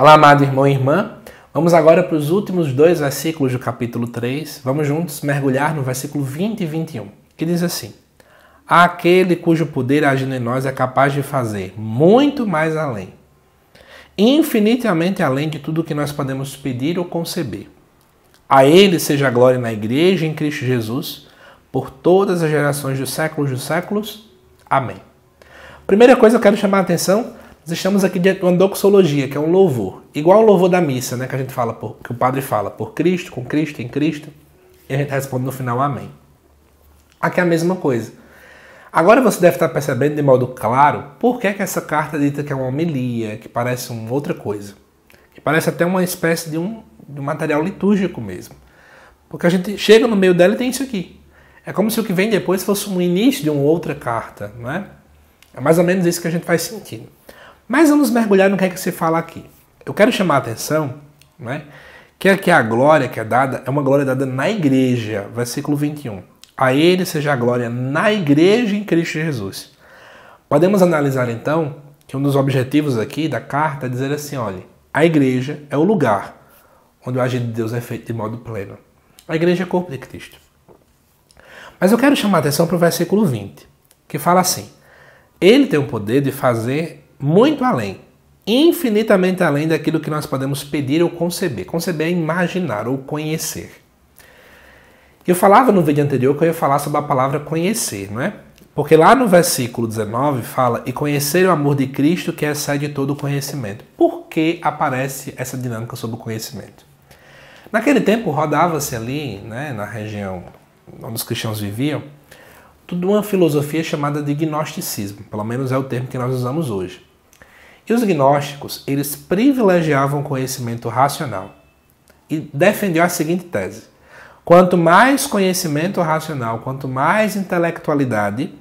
Olá, amado irmão e irmã. Vamos agora para os últimos dois versículos do capítulo 3. Vamos juntos mergulhar no versículo 20 e 21, que diz assim: Aquele cujo poder agindo em nós é capaz de fazer muito mais além, infinitamente além de tudo que nós podemos pedir ou conceber. A Ele seja a glória na Igreja em Cristo Jesus, por todas as gerações dos séculos dos séculos. Amém. Primeira coisa que eu quero chamar a atenção nós estamos aqui diante de uma doxologia, que é um louvor. Igual o louvor da missa, né? Que a gente fala, por, que o padre fala por Cristo, com Cristo, em Cristo. E a gente responde no final, amém. Aqui é a mesma coisa. Agora você deve estar percebendo de modo claro por que, é que essa carta é dita que é uma homilia, que parece uma outra coisa. Que parece até uma espécie de um, de um material litúrgico mesmo. Porque a gente chega no meio dela e tem isso aqui. É como se o que vem depois fosse um início de uma outra carta, não é? É mais ou menos isso que a gente faz sentindo. Mas vamos mergulhar no que é que se fala aqui. Eu quero chamar a atenção né, que aqui é a glória que é dada é uma glória dada na igreja, versículo 21. A ele seja a glória na igreja em Cristo Jesus. Podemos analisar então que um dos objetivos aqui da carta é dizer assim: olha, a igreja é o lugar onde o agir de Deus é feito de modo pleno. A igreja é corpo de Cristo. Mas eu quero chamar a atenção para o versículo 20, que fala assim: Ele tem o poder de fazer muito além, infinitamente além daquilo que nós podemos pedir ou conceber. Conceber é imaginar ou conhecer. Eu falava no vídeo anterior que eu ia falar sobre a palavra conhecer, não é? Porque lá no versículo 19 fala: E conhecer o amor de Cristo que excede todo o conhecimento. Por que aparece essa dinâmica sobre o conhecimento? Naquele tempo rodava-se ali, né, na região onde os cristãos viviam, tudo uma filosofia chamada de gnosticismo, pelo menos é o termo que nós usamos hoje. E os gnósticos, eles privilegiavam o conhecimento racional e defendiam a seguinte tese: quanto mais conhecimento racional, quanto mais intelectualidade,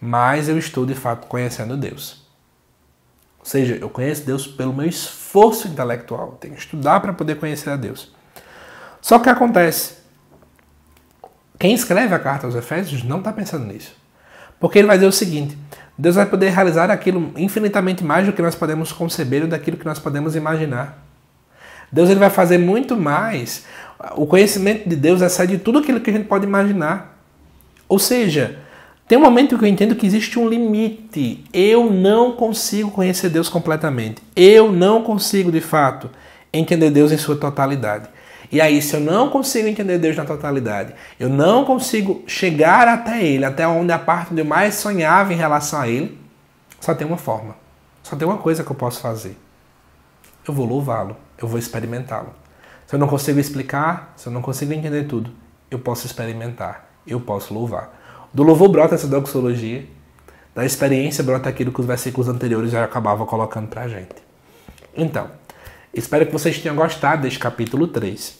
mais eu estou de fato conhecendo Deus. Ou seja, eu conheço Deus pelo meu esforço intelectual, tenho que estudar para poder conhecer a Deus. Só que acontece, quem escreve a carta aos Efésios não está pensando nisso. Porque ele vai dizer o seguinte: Deus vai poder realizar aquilo infinitamente mais do que nós podemos conceber ou daquilo que nós podemos imaginar. Deus ele vai fazer muito mais. O conhecimento de Deus excede tudo aquilo que a gente pode imaginar. Ou seja, tem um momento que eu entendo que existe um limite. Eu não consigo conhecer Deus completamente. Eu não consigo, de fato, entender Deus em sua totalidade. E aí, se eu não consigo entender Deus na totalidade, eu não consigo chegar até Ele, até onde a parte onde eu mais sonhava em relação a Ele, só tem uma forma. Só tem uma coisa que eu posso fazer. Eu vou louvá-lo, eu vou experimentá-lo. Se eu não consigo explicar, se eu não consigo entender tudo, eu posso experimentar, eu posso louvar. Do louvor brota essa doxologia, da experiência brota aquilo que os versículos anteriores já acabavam colocando pra gente. Então, Espero que vocês tenham gostado deste capítulo 3.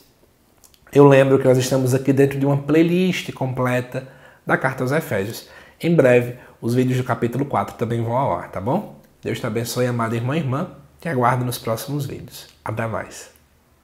Eu lembro que nós estamos aqui dentro de uma playlist completa da Carta aos Efésios. Em breve, os vídeos do capítulo 4 também vão ao ar, tá bom? Deus te abençoe, amada irmã e irmã. Te aguardo nos próximos vídeos. Até mais.